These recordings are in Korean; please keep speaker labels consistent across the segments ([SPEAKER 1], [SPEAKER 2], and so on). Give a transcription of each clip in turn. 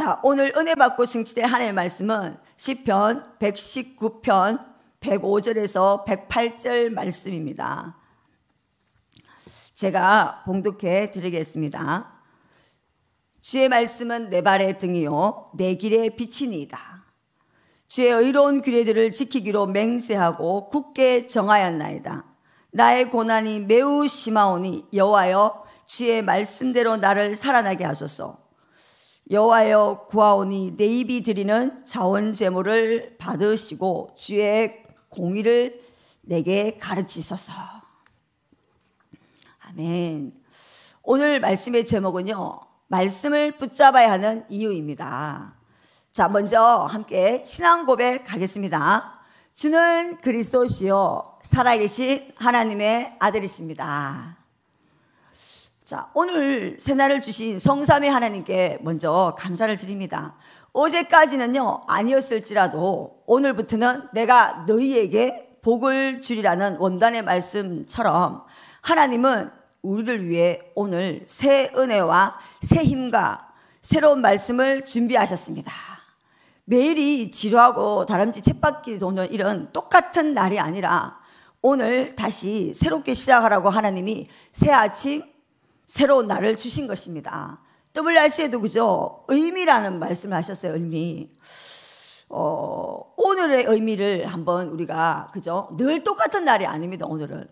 [SPEAKER 1] 자, 오늘 은혜 받고 승치될 하나님의 말씀은 시편 119편 105절에서 108절 말씀입니다. 제가 봉독해 드리겠습니다. 주의 말씀은 내 발의 등이요 내 길의 빛이니이다. 주의 의로운 규례들을 지키기로 맹세하고 굳게 정하였나이다. 나의 고난이 매우 심하오니 여호와여 주의 말씀대로 나를 살아나게 하소서. 여호와여 구하오니 내 입이 드리는 자원 제물을 받으시고 주의 공의를 내게 가르치소서. 아멘. 오늘 말씀의 제목은요. 말씀을 붙잡아야 하는 이유입니다. 자, 먼저 함께 신앙 고백하겠습니다. 주는 그리스도시요 살아계신 하나님의 아들이십니다. 자, 오늘 새날을 주신 성삼의 하나님께 먼저 감사를 드립니다. 어제까지는요, 아니었을지라도 오늘부터는 내가 너희에게 복을 주리라는 원단의 말씀처럼 하나님은 우리를 위해 오늘 새 은혜와 새 힘과 새로운 말씀을 준비하셨습니다. 매일이 지루하고 다람쥐 챗바퀴 도는 이런 똑같은 날이 아니라 오늘 다시 새롭게 시작하라고 하나님이 새 아침 새로운 날을 주신 것입니다. WRC에도 그죠? 의미라는 말씀을 하셨어요, 의미. 어, 오늘의 의미를 한번 우리가, 그죠? 늘 똑같은 날이 아닙니다, 오늘은.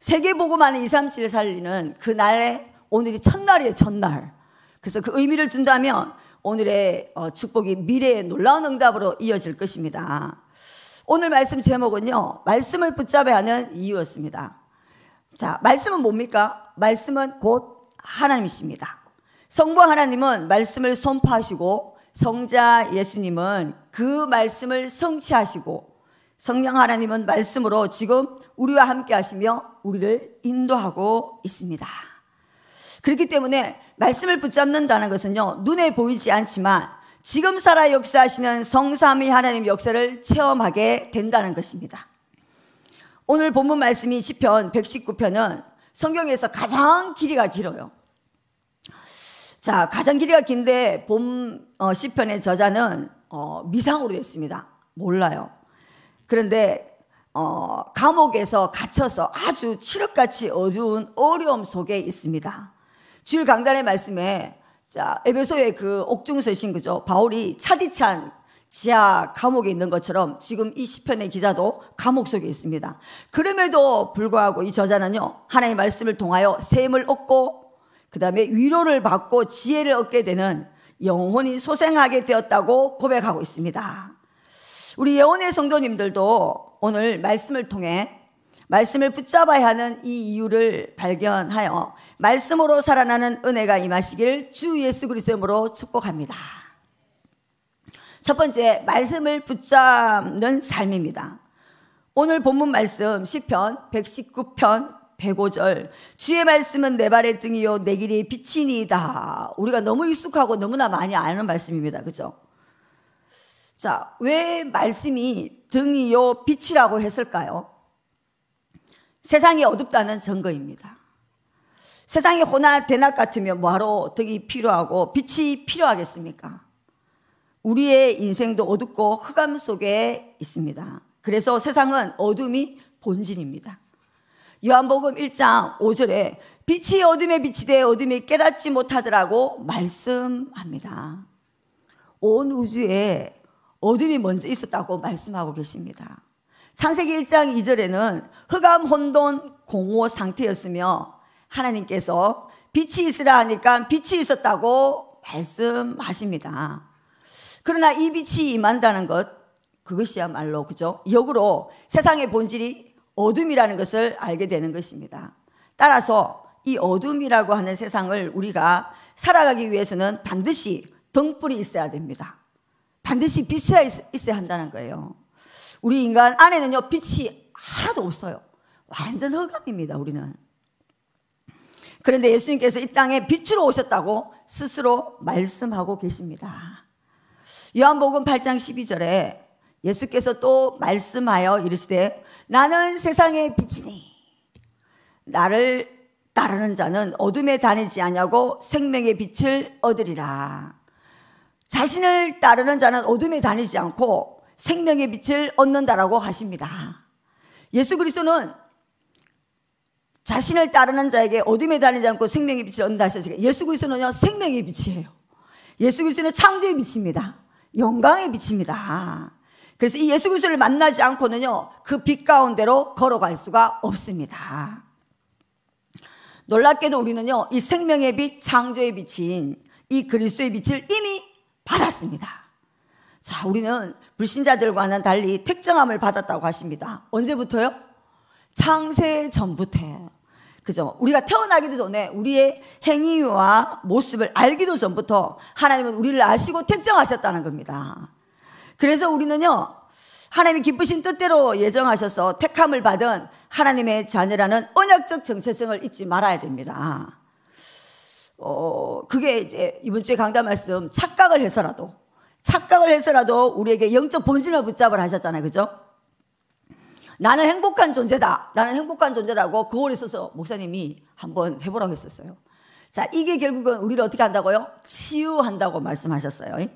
[SPEAKER 1] 세계보고만의 2, 3, 7을 살리는 그 날에 오늘이 첫날이에요, 첫날. 그래서 그 의미를 둔다면 오늘의 어, 축복이 미래의 놀라운 응답으로 이어질 것입니다. 오늘 말씀 제목은요, 말씀을 붙잡아야 하는 이유였습니다. 자, 말씀은 뭡니까? 말씀은 곧 하나님이십니다. 성부 하나님은 말씀을 선포하시고 성자 예수님은 그 말씀을 성취하시고 성령 하나님은 말씀으로 지금 우리와 함께 하시며 우리를 인도하고 있습니다. 그렇기 때문에 말씀을 붙잡는다는 것은요, 눈에 보이지 않지만 지금 살아 역사하시는 성삼위 하나님 역사를 체험하게 된다는 것입니다. 오늘 본문 말씀인 시편 119편은 성경에서 가장 길이가 길어요. 자, 가장 길이가 긴데 봄 어, 시편의 저자는 어, 미상으로 됐습니다. 몰라요. 그런데 어, 감옥에서 갇혀서 아주 칠흑같이 어두운 어려움 속에 있습니다. 주일 강단의 말씀에 자, 에베소의 그 옥중서신 그죠? 바울이 차디찬 지하 감옥에 있는 것처럼 지금 이 시편의 기자도 감옥 속에 있습니다. 그럼에도 불구하고 이 저자는요 하나님의 말씀을 통하여 셈을 얻고 그 다음에 위로를 받고 지혜를 얻게 되는 영혼이 소생하게 되었다고 고백하고 있습니다. 우리 예언의 성도님들도 오늘 말씀을 통해 말씀을 붙잡아야 하는 이 이유를 발견하여 말씀으로 살아나는 은혜가 임하시길 주 예수 그리스도로 축복합니다. 첫 번째 말씀을 붙잡는 삶입니다. 오늘 본문 말씀 시편 119편 105절 주의 말씀은 내 발의 등이요 내 길이 빛이니이다. 우리가 너무 익숙하고 너무나 많이 아는 말씀입니다. 그죠? 자, 왜 말씀이 등이요 빛이라고 했을까요? 세상이 어둡다는 증거입니다. 세상이 호나 대낮 같으면 뭐하러 등이 필요하고 빛이 필요하겠습니까? 우리의 인생도 어둡고 흑암 속에 있습니다. 그래서 세상은 어둠이 본질입니다. 요한복음 1장 5절에 빛이 어둠에 비치되 어둠이 깨닫지 못하더라고 말씀합니다. 온 우주에 어둠이 먼저 있었다고 말씀하고 계십니다. 창세기 1장 2절에는 흑암 혼돈 공허 상태였으며 하나님께서 빛이 있으라 하니까 빛이 있었다고 말씀하십니다. 그러나 이 빛이 임한다는 것, 그것이야말로, 그죠? 역으로 세상의 본질이 어둠이라는 것을 알게 되는 것입니다. 따라서 이 어둠이라고 하는 세상을 우리가 살아가기 위해서는 반드시 등불이 있어야 됩니다. 반드시 빛이 있어야 한다는 거예요. 우리 인간 안에는요, 빛이 하나도 없어요. 완전 허감입니다, 우리는. 그런데 예수님께서 이 땅에 빛으로 오셨다고 스스로 말씀하고 계십니다. 요한복음 8장 12절에 예수께서 또 말씀하여 이르시되 나는 세상의 빛이니 나를 따르는 자는 어둠에 다니지 아니하고 생명의 빛을 얻으리라. 자신을 따르는 자는 어둠에 다니지 않고 생명의 빛을 얻는다라고 하십니다. 예수 그리스도는 자신을 따르는 자에게 어둠에 다니지 않고 생명의 빛을 얻는다 하셨으니까 예수 그리스도는요 생명의 빛이에요. 예수 그리스도는 창조의 빛입니다. 영광에 비칩니다. 그래서 이 예수 그리스도를 만나지 않고는요, 그 빛 가운데로 걸어갈 수가 없습니다. 놀랍게도 우리는요, 이 생명의 빛, 창조의 빛인 이 그리스도의 빛을 이미 받았습니다. 자, 우리는 불신자들과는 달리 택정함을 받았다고 하십니다. 언제부터요? 창세 전부터 그죠? 우리가 태어나기도 전에 우리의 행위와 모습을 알기도 전부터 하나님은 우리를 아시고 택정하셨다는 겁니다. 그래서 우리는요, 하나님이 기쁘신 뜻대로 예정하셔서 택함을 받은 하나님의 자녀라는 언약적 정체성을 잊지 말아야 됩니다. 어, 그게 이제 이번 주에 강단 말씀 착각을 해서라도 착각을 해서라도 우리에게 영적 본질을 붙잡을 하셨잖아요. 그죠? 나는 행복한 존재다. 나는 행복한 존재라고 9월에 그 있어서 목사님이 한번 해보라고 했었어요. 자, 이게 결국은 우리를 어떻게 한다고요? 치유한다고 말씀하셨어요.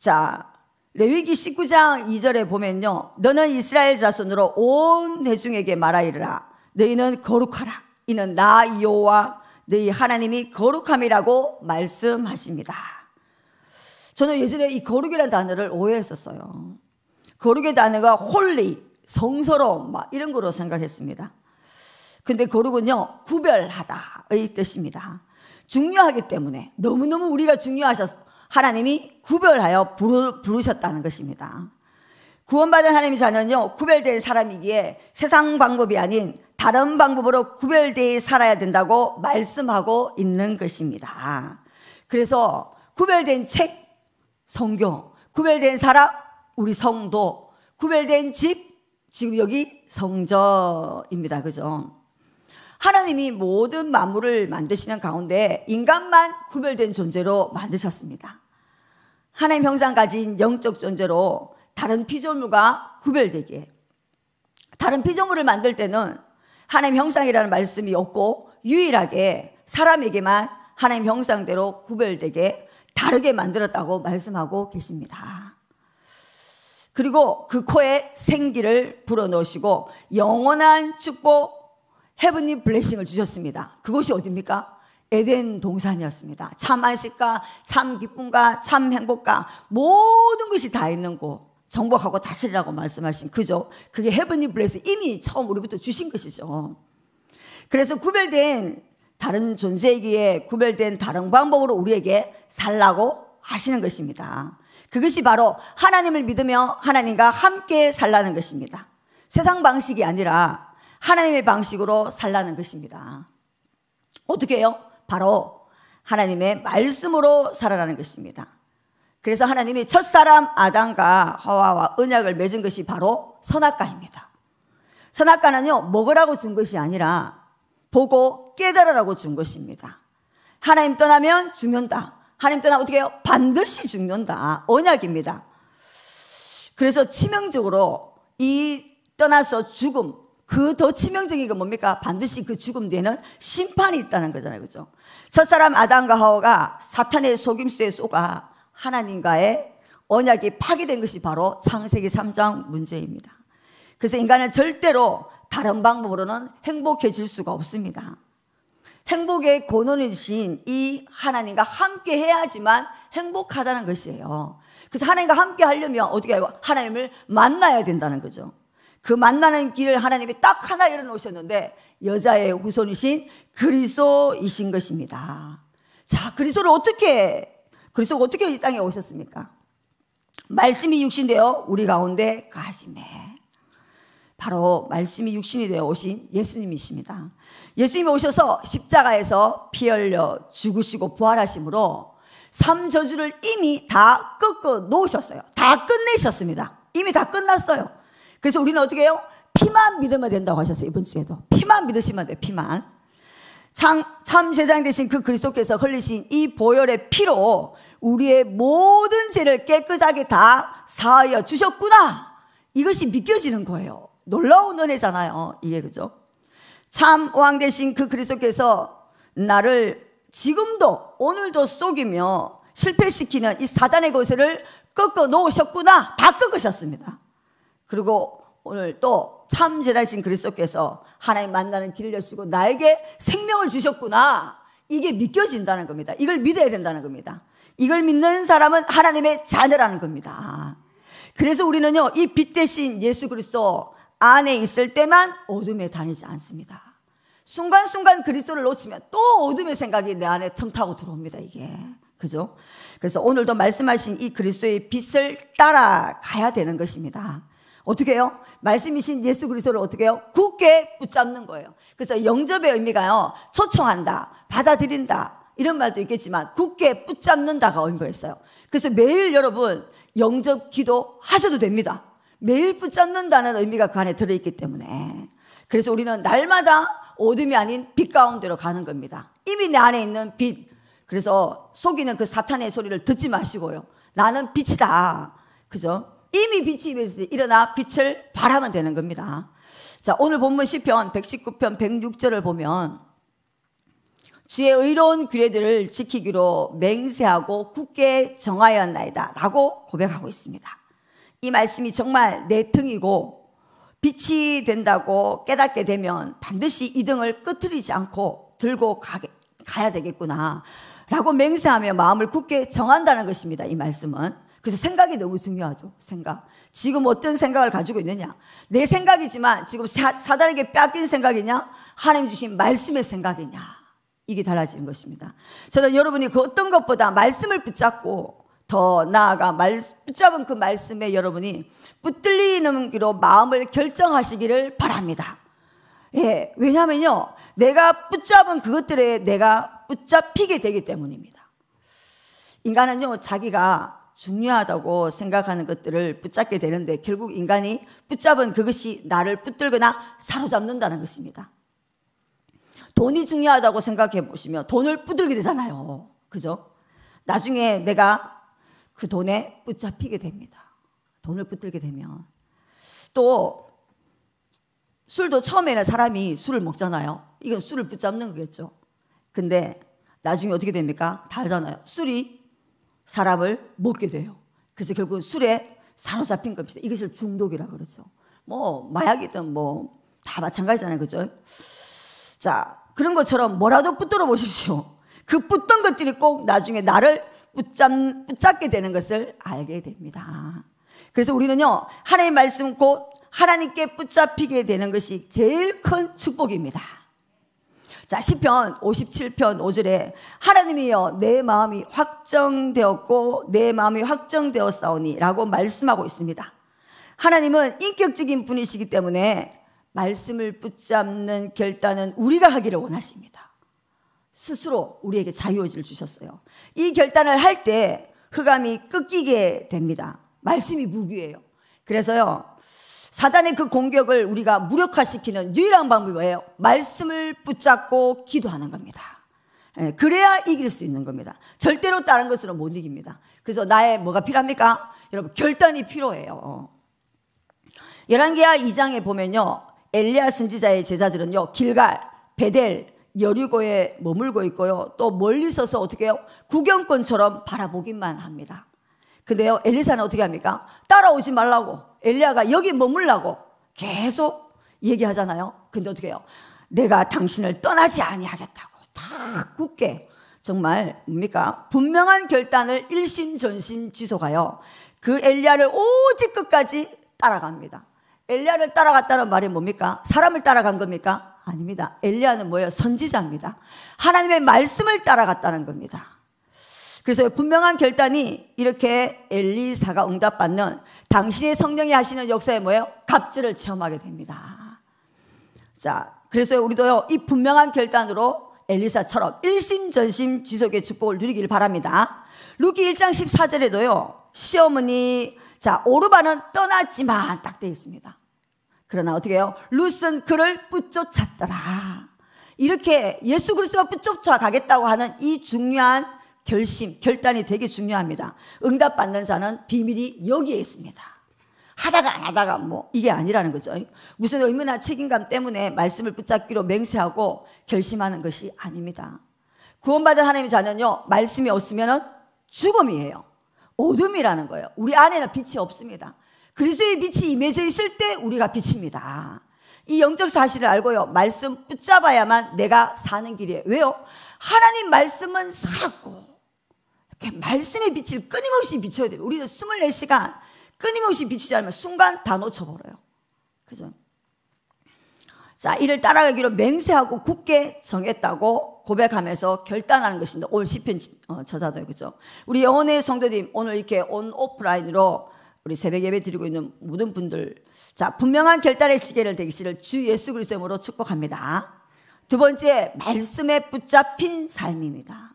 [SPEAKER 1] 자, 레위기 19장 2절에 보면요. 너는 이스라엘 자손으로 온 회중에게 말하이라. 너희는 거룩하라. 이는 나 여호와 너희 하나님이 거룩함이라고 말씀하십니다. 저는 예전에 이 거룩이라는 단어를 오해했었어요. 거룩의 단어가 홀리, 성서로움 막 이런 거로 생각했습니다. 근데 거룩은요 구별하다의 뜻입니다. 중요하기 때문에 너무너무 우리가 중요하셔서 하나님이 구별하여 부르, 부르셨다는 것입니다. 구원받은 하나님의 자녀는요 구별된 사람이기에 세상 방법이 아닌 다른 방법으로 구별되어 살아야 된다고 말씀하고 있는 것입니다. 그래서 구별된 책 성경, 구별된 사람 우리 성도, 구별된 집 지금 여기 성전입니다. 그죠? 하나님이 모든 만물을 만드시는 가운데 인간만 구별된 존재로 만드셨습니다. 하나님 형상 가진 영적 존재로 다른 피조물과 구별되기 다른 피조물을 만들 때는 하나님 형상이라는 말씀이 없고 유일하게 사람에게만 하나님 형상대로 구별되게 다르게 만들었다고 말씀하고 계십니다. 그리고 그 코에 생기를 불어넣으시고 영원한 축복 헤븐니 블레싱을 주셨습니다. 그곳이 어딥니까? 에덴 동산이었습니다. 참 안식과 참 기쁨과 참 행복과 모든 것이 다 있는 곳. 정복하고 다스리라고 말씀하신 그죠? 그게 헤븐니 블레스 이미 처음 우리부터 주신 것이죠. 그래서 구별된 다른 존재이기에 구별된 다른 방법으로 우리에게 살라고 하시는 것입니다. 그것이 바로 하나님을 믿으며 하나님과 함께 살라는 것입니다. 세상 방식이 아니라 하나님의 방식으로 살라는 것입니다. 어떻게 해요? 바로 하나님의 말씀으로 살아라는 것입니다. 그래서 하나님이 첫사람 아담과 하와와 언약을 맺은 것이 바로 선악과입니다. 선악과는요, 먹으라고 준 것이 아니라 보고 깨달으라고 준 것입니다. 하나님 떠나면 죽는다. 하나님 떠나 어떻게 해요? 반드시 죽는다. 언약입니다. 그래서 치명적으로 이 떠나서 죽음, 그 더 치명적인 게 뭡니까? 반드시 그 죽음 뒤에는 심판이 있다는 거잖아요. 그죠? 첫사람 아담과 하와가 사탄의 속임수에 속아 하나님과의 언약이 파괴된 것이 바로 창세기 3장 문제입니다. 그래서 인간은 절대로 다른 방법으로는 행복해질 수가 없습니다. 행복의 권원이신 이 하나님과 함께 해야지만 행복하다는 것이에요. 그래서 하나님과 함께 하려면 어떻게 해요? 하나님을 만나야 된다는 거죠. 그 만나는 길을 하나님이 딱 하나 열어놓으셨는데 여자의 후손이신 그리스도이신 것입니다. 자, 그리스도를 어떻게 그리스도가 어떻게 이 땅에 오셨습니까? 말씀이 육신되어 우리 가운데 가심해. 바로 말씀이 육신이 되어 오신 예수님이십니다. 예수님이 오셔서 십자가에서 피 흘려 죽으시고 부활하심으로 삼저주를 이미 다 꺾어 놓으셨어요. 다 끝내셨습니다. 이미 다 끝났어요. 그래서 우리는 어떻게 해요? 피만 믿으면 된다고 하셨어요. 이번 주에도. 피만 믿으시면 돼요. 피만. 참, 참 제장 되신 그 그리스도께서 흘리신 이 보혈의 피로 우리의 모든 죄를 깨끗하게 다 사하여 주셨구나. 이것이 믿겨지는 거예요. 놀라운 은혜잖아요. 이게 그죠? 참 왕 대신 그 그리스도께서 나를 지금도 오늘도 속이며 실패시키는 이 사단의 고세를 꺾어 놓으셨구나. 다 꺾으셨습니다. 그리고 오늘 또 참 제자신 그리스도께서 하나님 만나는 길을 여시고 나에게 생명을 주셨구나. 이게 믿겨진다는 겁니다. 이걸 믿어야 된다는 겁니다. 이걸 믿는 사람은 하나님의 자녀라는 겁니다. 그래서 우리는요, 이빛 대신 예수 그리스도 안에 있을 때만 어둠에 다니지 않습니다. 순간순간 그리스도를 놓치면 또 어둠의 생각이 내 안에 틈타고 들어옵니다. 이게 그죠? 그래서 오늘도 말씀하신 이 그리스도의 빛을 따라가야 되는 것입니다. 어떻게 해요? 말씀이신 예수 그리스도를 어떻게 해요? 굳게 붙잡는 거예요. 그래서 영접의 의미가요. 초청한다, 받아들인다 이런 말도 있겠지만 굳게 붙잡는다가 의미가 있어요. 그래서 매일 여러분 영접 기도 하셔도 됩니다. 매일 붙잡는다는 의미가 그 안에 들어있기 때문에 그래서 우리는 날마다 어둠이 아닌 빛 가운데로 가는 겁니다. 이미 내 안에 있는 빛. 그래서 속이는 그 사탄의 소리를 듣지 마시고요. 나는 빛이다. 그죠? 이미 빛이 일어나 빛을 바라면 되는 겁니다. 자, 오늘 본문 10편 119편 106절을 보면 주의 의로운 규례들을 지키기로 맹세하고 굳게 정하였나이다. 라고 고백하고 있습니다. 이 말씀이 정말 내 등이고 빛이 된다고 깨닫게 되면 반드시 이 등을 끄트리지 않고 들고 가게, 가야 되겠구나. 라고 맹세하며 마음을 굳게 정한다는 것입니다. 이 말씀은. 그래서 생각이 너무 중요하죠. 생각. 지금 어떤 생각을 가지고 있느냐. 내 생각이지만 지금 사, 사단에게 뺏긴 생각이냐? 하나님 주신 말씀의 생각이냐. 이게 달라지는 것입니다. 저는 여러분이 그 어떤 것보다 말씀을 붙잡고 더 나아가 말, 붙잡은 그 말씀에 여러분이 붙들리는 기로 마음을 결정하시기를 바랍니다. 예, 왜냐면요. 내가 붙잡은 그것들에 내가 붙잡히게 되기 때문입니다. 인간은요, 자기가 중요하다고 생각하는 것들을 붙잡게 되는데 결국 인간이 붙잡은 그것이 나를 붙들거나 사로잡는다는 것입니다. 돈이 중요하다고 생각해 보시면 돈을 붙들게 되잖아요. 그죠? 나중에 내가 그 돈에 붙잡히게 됩니다. 돈을 붙들게 되면. 또 술도 처음에는 사람이 술을 먹잖아요. 이건 술을 붙잡는 거겠죠. 근데 나중에 어떻게 됩니까? 다 알잖아요. 술이 사람을 먹게 돼요. 그래서 결국은 술에 사로잡힌 겁니다. 이것을 중독이라 그러죠. 뭐 마약이든 뭐 다 마찬가지잖아요. 그죠? 자, 그런 것처럼 뭐라도 붙들어 보십시오. 그 붙던 것들이 꼭 나중에 나를 붙잡, 붙잡게 되는 것을 알게 됩니다. 그래서 우리는요, 하나님 말씀 곧 하나님께 붙잡히게 되는 것이 제일 큰 축복입니다. 자, 10편 57편 5절에 하나님이여 내 마음이 확정되었고 내 마음이 확정되었사오니 라고 말씀하고 있습니다. 하나님은 인격적인 분이시기 때문에 말씀을 붙잡는 결단은 우리가 하기를 원하십니다. 스스로 우리에게 자유의지를 주셨어요. 이 결단을 할 때 흑암이 끊기게 됩니다. 말씀이 무기예요. 그래서요. 사단의 그 공격을 우리가 무력화시키는 유일한 방법이 뭐예요? 말씀을 붙잡고 기도하는 겁니다. 예, 그래야 이길 수 있는 겁니다. 절대로 다른 것으로 못 이깁니다. 그래서 나의 뭐가 필요합니까? 여러분 결단이 필요해요. 열왕기하 2장에 보면요. 엘리야 선지자의 제자들은요. 길갈, 베델, 여리고에 머물고 있고요. 또 멀리 서서 어떻게 해요? 구경꾼처럼 바라보기만 합니다. 근데요, 엘리사는 어떻게 합니까? 따라오지 말라고. 엘리야가 여기 머물라고 계속 얘기하잖아요. 근데 어떻게 해요? 내가 당신을 떠나지 아니하겠다고 다 굳게 정말 뭡니까? 분명한 결단을 일심전심 지속하여 그 엘리야를 오직 끝까지 따라갑니다. 엘리야를 따라갔다는 말이 뭡니까? 사람을 따라간 겁니까? 아닙니다. 엘리야는 뭐예요? 선지자입니다. 하나님의 말씀을 따라갔다는 겁니다. 그래서 분명한 결단이 이렇게 엘리사가 응답받는 당신의 성령이 하시는 역사에 뭐예요? 갑질을 체험하게 됩니다. 자, 그래서 우리도요, 이 분명한 결단으로 엘리사처럼 일심전심 지속의 축복을 누리길 바랍니다. 루기 1장 14절에도요, 시어머니, 자, 오르바는 떠났지만 딱돼 있습니다. 그러나 어떻게 해요? 룻은 그를 붙쫓았더라. 이렇게 예수 그리스도가 붙쫓아가겠다고 하는 이 중요한 결심, 결단이 되게 중요합니다. 응답받는 자는 비밀이 여기에 있습니다. 하다가 안 하다가 뭐 이게 아니라는 거죠. 무슨 의무나 책임감 때문에 말씀을 붙잡기로 맹세하고 결심하는 것이 아닙니다. 구원받은 하나님의 자는요, 말씀이 없으면 죽음이에요. 어둠이라는 거예요. 우리 안에는 빛이 없습니다. 그리스도의 빛이 임해져 있을 때 우리가 빛입니다. 이 영적 사실을 알고요. 말씀 붙잡아야만 내가 사는 길이에요. 왜요? 하나님 말씀은 살았고 이렇게 말씀의 빛을 끊임없이 비춰야 돼요. 우리는 24시간 끊임없이 비추지 않으면 순간 다 놓쳐버려요. 그죠? 자, 이를 따라가기로 맹세하고 굳게 정했다고 고백하면서 결단하는 것입니다. 오늘 시편 어, 저자들 그죠? 우리 영혼의 성도님 오늘 이렇게 온 오프라인으로 우리 새벽 예배 드리고 있는 모든 분들 자 분명한 결단의 시계를 되기시를 주 예수 그리스도 이름으로 축복합니다. 두 번째 말씀에 붙잡힌 삶입니다.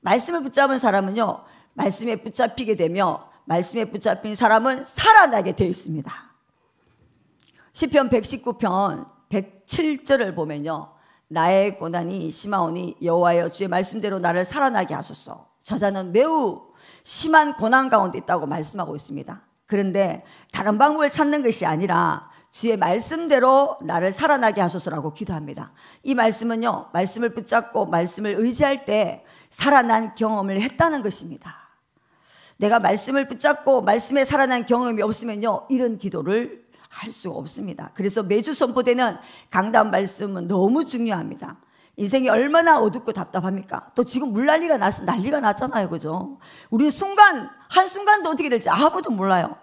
[SPEAKER 1] 말씀에 붙잡은 사람은요 말씀에 붙잡히게 되며 말씀에 붙잡힌 사람은 살아나게 되어 있습니다. 시편 119편 107절을 보면요 나의 고난이 심하오니 여호와여 주의 말씀대로 나를 살아나게 하소서 저자는 매우 심한 고난 가운데 있다고 말씀하고 있습니다. 그런데 다른 방법을 찾는 것이 아니라 주의 말씀대로 나를 살아나게 하소서라고 기도합니다. 이 말씀은요, 말씀을 붙잡고 말씀을 의지할 때 살아난 경험을 했다는 것입니다. 내가 말씀을 붙잡고 말씀에 살아난 경험이 없으면요, 이런 기도를 할 수 없습니다. 그래서 매주 선포되는 강단 말씀은 너무 중요합니다. 인생이 얼마나 어둡고 답답합니까? 또 지금 물난리가 났, 난리가 났잖아요. 그죠? 우리는 순간, 한순간도 어떻게 될지 아무도 몰라요.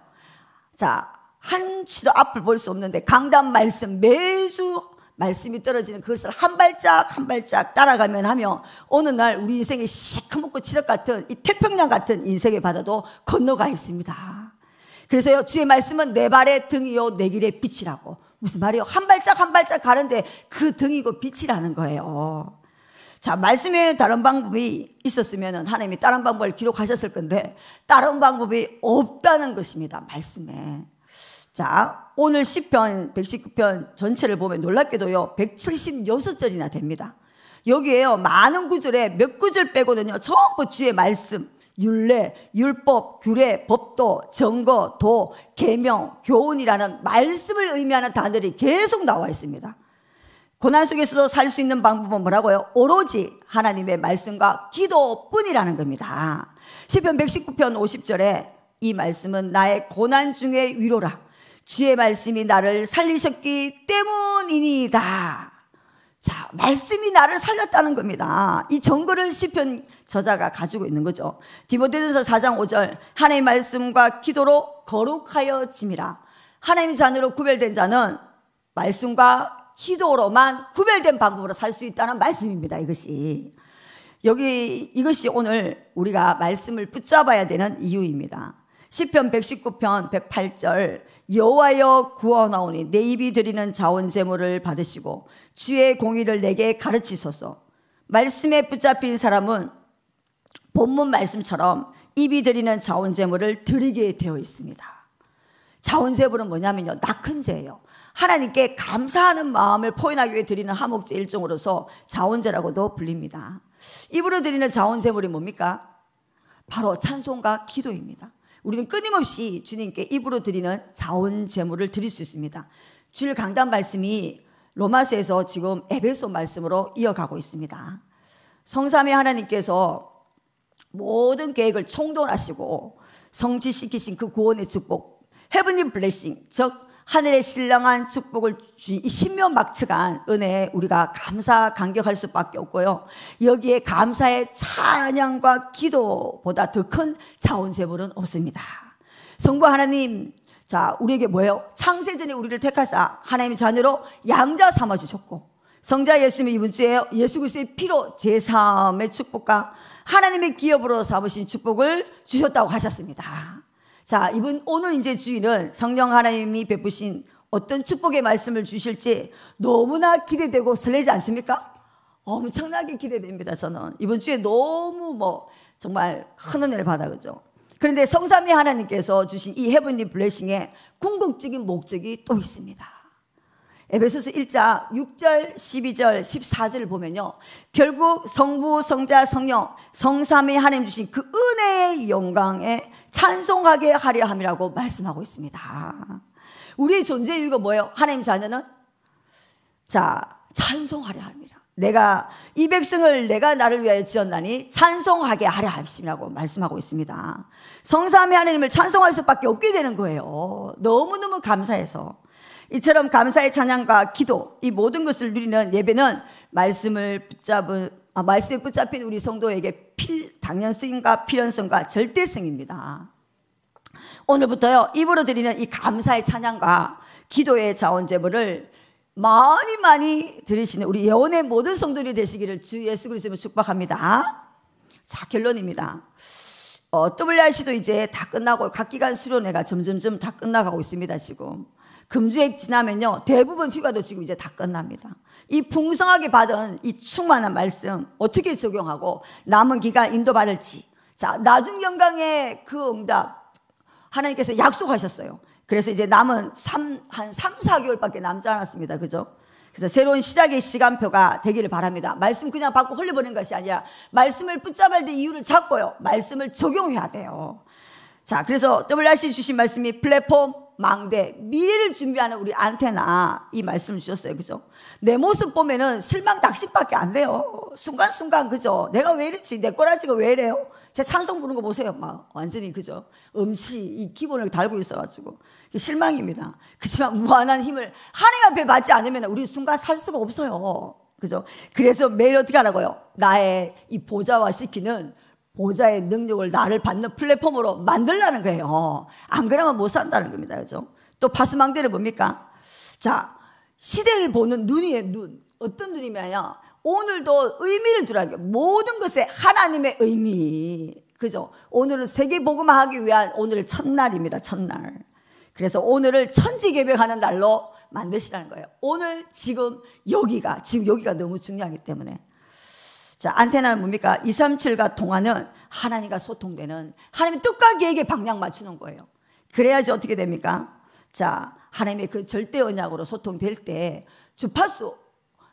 [SPEAKER 1] 자, 한치도 앞을 볼 수 없는데 강단 말씀 매주 말씀이 떨어지는 그것을 한 발짝 한 발짝 따라가면 하며 어느 날 우리 인생의 시커멓고 지력 같은 이 태평양 같은 인생의 바다도 건너가 있습니다. 그래서요, 주의 말씀은 내 발의 등이요, 내 길의 빛이라고. 무슨 말이요? 에한 발짝 한 발짝 가는데 그 등이고 빛이라는 거예요. 자, 말씀에 다른 방법이 있었으면 하나님이 다른 방법을 기록하셨을 건데 다른 방법이 없다는 것입니다. 말씀에. 자, 오늘 10편, 119편 전체를 보면 놀랍게도요, 176절이나 됩니다. 여기에요, 많은 구절에 몇 구절 빼고는요, 전부 주의 말씀, 율례, 율법, 규례, 법도, 정거, 도, 계명, 교훈이라는 말씀을 의미하는 단어들이 계속 나와 있습니다. 고난 속에서도 살 수 있는 방법은 뭐라고요? 오로지 하나님의 말씀과 기도뿐이라는 겁니다. 시편 119편 50절에 이 말씀은 나의 고난 중에 위로라. 주의 말씀이 나를 살리셨기 때문이니이다. 자, 말씀이 나를 살렸다는 겁니다. 이 정거를 시편 저자가 가지고 있는 거죠. 디모데전서 4장 5절 하나님의 말씀과 기도로 거룩하여짐이라. 하나님의 자녀로 구별된 자는 말씀과 기도로만 구별된 방법으로 살 수 있다는 말씀입니다. 이것이 여기 이것이 오늘 우리가 말씀을 붙잡아야 되는 이유입니다. 시편 119편 108절 여호와여 구원하오니 내 입이 드리는 자원 제물을 받으시고 주의 공의를 내게 가르치소서. 말씀에 붙잡힌 사람은 본문 말씀처럼 입이 드리는 자원재물을 드리게 되어 있습니다. 자원제물은 뭐냐면요. 낙큰 죄예요. 하나님께 감사하는 마음을 포인하기 위해 드리는 화목제 일종으로서 자원제라고도 불립니다. 입으로 드리는 자원제물이 뭡니까? 바로 찬송과 기도입니다. 우리는 끊임없이 주님께 입으로 드리는 자원제물을 드릴 수 있습니다. 주일 강단 말씀이 로마서에서 지금 에베소 말씀으로 이어가고 있습니다. 성삼위 하나님께서 모든 계획을 총동하시고 성취시키신 그 구원의 축복, 헤븐님 블레싱, 즉 하늘의 신령한 축복을 주신 이신명 막측한 은혜에 우리가 감사 감격할 수밖에 없고요. 여기에 감사의 찬양과 기도보다 더 큰 자원 재물은 없습니다. 성부 하나님, 자 우리에게 뭐예요? 창세전에 우리를 택하사 하나님의 자녀로 양자 삼아 주셨고 성자 예수님이 이번 주에 예수 그리스도의 피로 제3의 축복과 하나님의 기업으로 삼으신 축복을 주셨다고 하셨습니다. 자, 이분 오늘 이제 주인은 성령 하나님이 베푸신 어떤 축복의 말씀을 주실지 너무나 기대되고 설레지 않습니까? 엄청나게 기대됩니다. 저는 이번 주에 너무 뭐 정말 큰 은혜를 받아 그죠. 그런데 성삼위 하나님께서 주신 이 헤븐리 블레싱의 궁극적인 목적이 또 있습니다. 에베소서 1장 6절, 12절, 14절을 보면요. 결국 성부, 성자, 성령, 성삼위 하나님 주신 그 은혜의 영광에 찬송하게 하려 함이라고 말씀하고 있습니다. 우리의 존재 이유가 뭐예요? 하나님 자녀는 자, 찬송하려 합니다. 내가 이 백성을 내가 나를 위하여 지었나니 찬송하게 하려 하심이라고 말씀하고 있습니다. 성삼위 하나님을 찬송할 수밖에 없게 되는 거예요. 너무너무 감사해서. 이처럼 감사의 찬양과 기도, 이 모든 것을 누리는 예배는 말씀을 붙잡은, 아, 말씀에 붙잡힌 우리 성도에게 필, 당연성과 필연성과 절대성입니다. 오늘부터요, 입으로 드리는 이 감사의 찬양과 기도의 자원제물을 많이 많이 들으시는 우리 예언의 모든 성도들이 되시기를 주 예수 그리스도로 축복합니다. 자, 결론입니다. 어, WRC도 이제 다 끝나고 각 기간 수련회가 점점점 다 끝나가고 있습니다, 지금. 금주에 지나면요. 대부분 휴가도 지금 이제 다 끝납니다. 이 풍성하게 받은 이 충만한 말씀 어떻게 적용하고 남은 기간 인도받을지. 자, 나중 영광의 그 응답 하나님께서 약속하셨어요. 그래서 이제 남은 3, 한 3, 4개월밖에 남지 않았습니다. 그죠? 그래서 새로운 시작의 시간표가 되기를 바랍니다. 말씀 그냥 받고 흘려보는 것이 아니라 말씀을 붙잡아야 할때 이유를 찾고요. 말씀을 적용해야 돼요. 자, 그래서 WRC 주신 말씀이 플랫폼, 망대, 미래를 준비하는 우리 안테나 이 말씀을 주셨어요. 그죠? 내 모습 보면은 실망 낙심밖에 안 돼요. 순간순간 그죠? 내가 왜 이랬지? 내 꼬라지가 왜 이래요? 제 찬송 부르는 거 보세요. 막 완전히 그죠? 음시 이 기본을 달고 있어 가지고 실망입니다. 그렇지만 무한한 힘을 하나님 앞에 받지 않으면 우리 순간 살 수가 없어요. 그죠? 그래서 매일 어떻게 하라고요? 나의 이 보좌와 시키는 보좌의 능력을 나를 받는 플랫폼으로 만들라는 거예요. 안 그러면 못 산다는 겁니다. 그죠? 또 파수망대는 뭡니까? 자, 시대를 보는 눈이에 눈. 어떤 눈이냐면, 오늘도 의미를 두라는 거 모든 것에 하나님의 의미. 그죠? 오늘은 세계복음화하기 위한 오늘 첫날입니다, 첫날. 그래서 오늘을 천지개벽하는 날로 만드시라는 거예요. 오늘, 지금, 여기가, 지금 여기가 너무 중요하기 때문에. 자, 안테나는 뭡니까? 237과 통화는 하나님과 소통되는 하나님의 뜻과 계획에 방향 맞추는 거예요. 그래야지 어떻게 됩니까? 자, 하나님의 그 절대 언약으로 소통될 때 주파수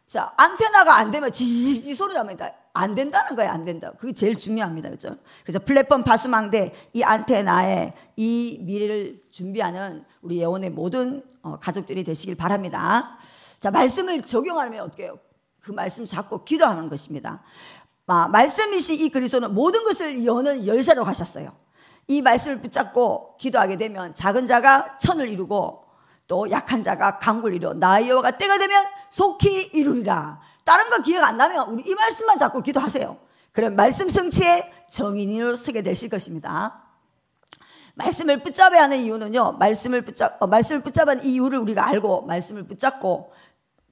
[SPEAKER 1] 자, 안테나가 안 되면 지지지 소리 납니다. 안 된다는 거예요, 안 된다. 그게 제일 중요합니다. 그죠? 그래서 플랫폼 파수망대 이 안테나에 이 미래를 준비하는 우리 예원의 모든 어, 가족들이 되시길 바랍니다. 자, 말씀을 적용하면 어떻게 해요? 그 말씀 잡고 기도하는 것입니다. 아, 말씀이시 이 그리스도는 모든 것을 여는 열쇠로 가셨어요. 이 말씀을 붙잡고 기도하게 되면 작은 자가 천을 이루고 또 약한 자가 강구 이루 나의 여호가 때가 되면 속히 이루리라. 다른 거 기억 안 나면 우리 이 말씀만 잡고 기도하세요. 그럼 말씀 성취의 정인으로 서게 되실 것입니다. 말씀을 붙잡아야 하는 이유는요. 말씀을 붙잡 어, 말씀을 붙잡은 이유를 우리가 알고 말씀을 붙잡고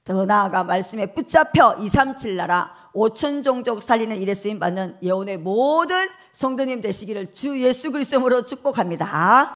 [SPEAKER 1] 더 나아가 말씀에 붙잡혀 237 나라 5천 종족 살리는 일에 쓰임 받는 예언의 모든 성도님 되시기를 주 예수 그리스도로 축복합니다.